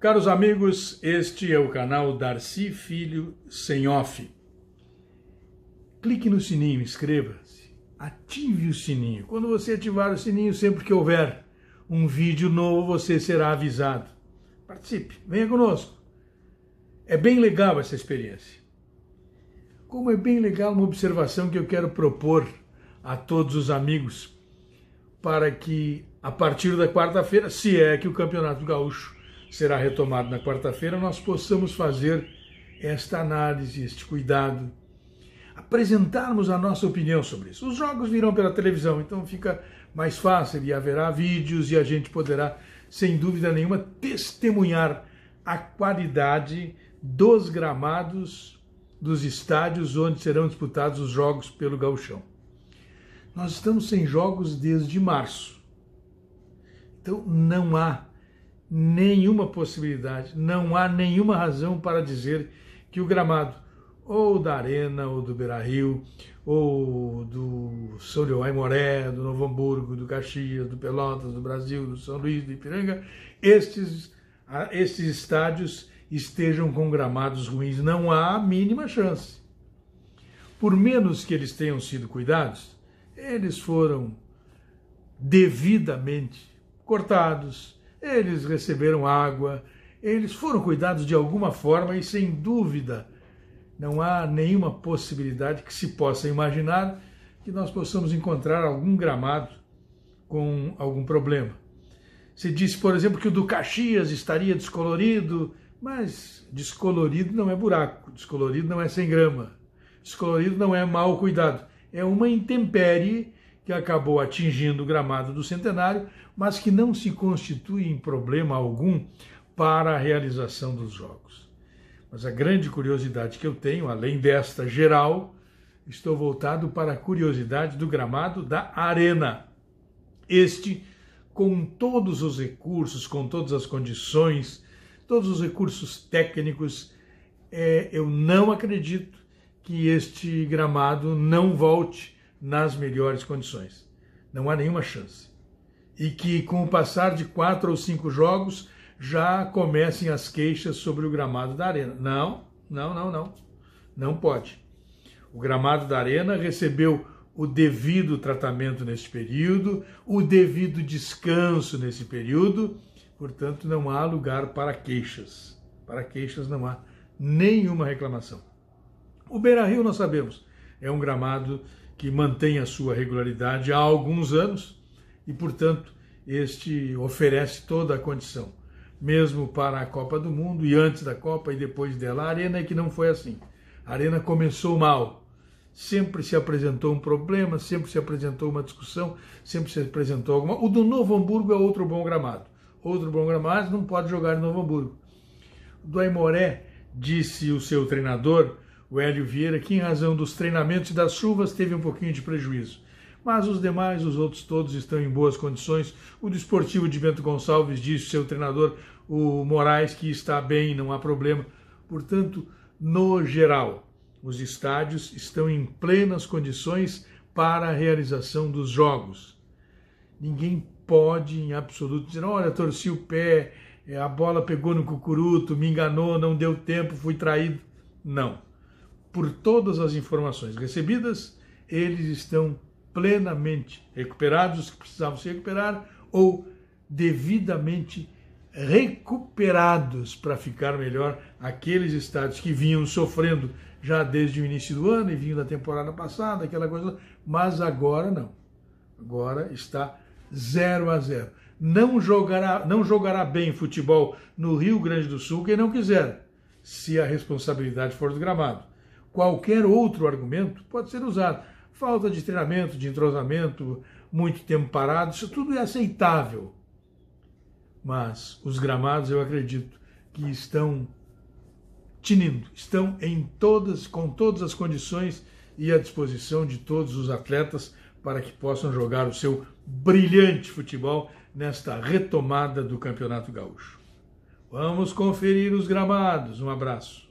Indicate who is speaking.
Speaker 1: Caros amigos, este é o canal Darcy Filho Sem Off. Clique no sininho, inscreva-se, ative o sininho. Quando você ativar o sininho, sempre que houver um vídeo novo, você será avisado. Participe, venha conosco. É bem legal essa experiência. Como é bem legal uma observação que eu quero propor a todos os amigos para que, a partir da quarta-feira, se é que o Campeonato Gaúcho será retomado na quarta-feira, nós possamos fazer esta análise, este cuidado, apresentarmos a nossa opinião sobre isso. Os jogos virão pela televisão, então fica mais fácil e haverá vídeos e a gente poderá, sem dúvida nenhuma, testemunhar a qualidade dos gramados dos estádios onde serão disputados os jogos pelo gauchão. Nós estamos sem jogos desde março. Então não há nenhuma possibilidade, não há nenhuma razão para dizer que o gramado ou da Arena, ou do Beira-Rio, ou do São Leão Aimoré, do Novo Hamburgo, do Caxias, do Pelotas, do Brasil, do São Luís, do Ipiranga, estes, estes estádios estejam com gramados ruins. Não há a mínima chance. Por menos que eles tenham sido cuidados, eles foram devidamente cortados, eles receberam água, eles foram cuidados de alguma forma e sem dúvida não há nenhuma possibilidade que se possa imaginar que nós possamos encontrar algum gramado com algum problema. Se disse, por exemplo, que o do Caxias estaria descolorido, mas descolorido não é buraco, descolorido não é sem grama, descolorido não é mal cuidado, é uma intempérie que acabou atingindo o gramado do centenário, mas que não se constitui em problema algum para a realização dos Jogos. Mas a grande curiosidade que eu tenho, além desta geral, estou voltado para a curiosidade do gramado da Arena. Este, com todos os recursos, com todas as condições, todos os recursos técnicos, é, eu não acredito que este gramado não volte nas melhores condições. Não há nenhuma chance. E que, com o passar de quatro ou cinco jogos, já comecem as queixas sobre o gramado da Arena. Não, não, não, não. Não pode. O gramado da Arena recebeu o devido tratamento nesse período, o devido descanso nesse período, portanto, não há lugar para queixas. Para queixas não há nenhuma reclamação. O Beira Rio, nós sabemos, é um gramado que mantém a sua regularidade há alguns anos e, portanto, este oferece toda a condição, mesmo para a Copa do Mundo e antes da Copa e depois dela. A Arena é que não foi assim. A Arena começou mal, sempre se apresentou um problema, sempre se apresentou uma discussão, sempre se apresentou alguma. O do Novo Hamburgo é outro bom gramado. Outro bom gramado não pode jogar em Novo Hamburgo. O do Aimoré, disse o seu treinador, o Hélio Vieira, que em razão dos treinamentos e das chuvas teve um pouquinho de prejuízo. Mas os demais, os outros todos, estão em boas condições. O desportivo de Bento Gonçalves diz, seu treinador, o Moraes, que está bem, não há problema. Portanto, no geral, os estádios estão em plenas condições para a realização dos jogos. Ninguém pode, em absoluto, dizer: olha, torci o pé, eh, a bola pegou no cucuruto, me enganou, não deu tempo, fui traído. Não por todas as informações recebidas, eles estão plenamente recuperados, os que precisavam se recuperar, ou devidamente recuperados para ficar melhor aqueles estados que vinham sofrendo já desde o início do ano e vinham da temporada passada, aquela coisa, mas agora não. Agora está 0 a 0. Não jogará, não jogará bem futebol no Rio Grande do Sul quem não quiser, se a responsabilidade for do gramado qualquer outro argumento pode ser usado. Falta de treinamento, de entrosamento, muito tempo parado, isso tudo é aceitável. Mas os gramados, eu acredito, que estão tinindo, estão em todas, com todas as condições e à disposição de todos os atletas para que possam jogar o seu brilhante futebol nesta retomada do Campeonato Gaúcho. Vamos conferir os gramados. Um abraço.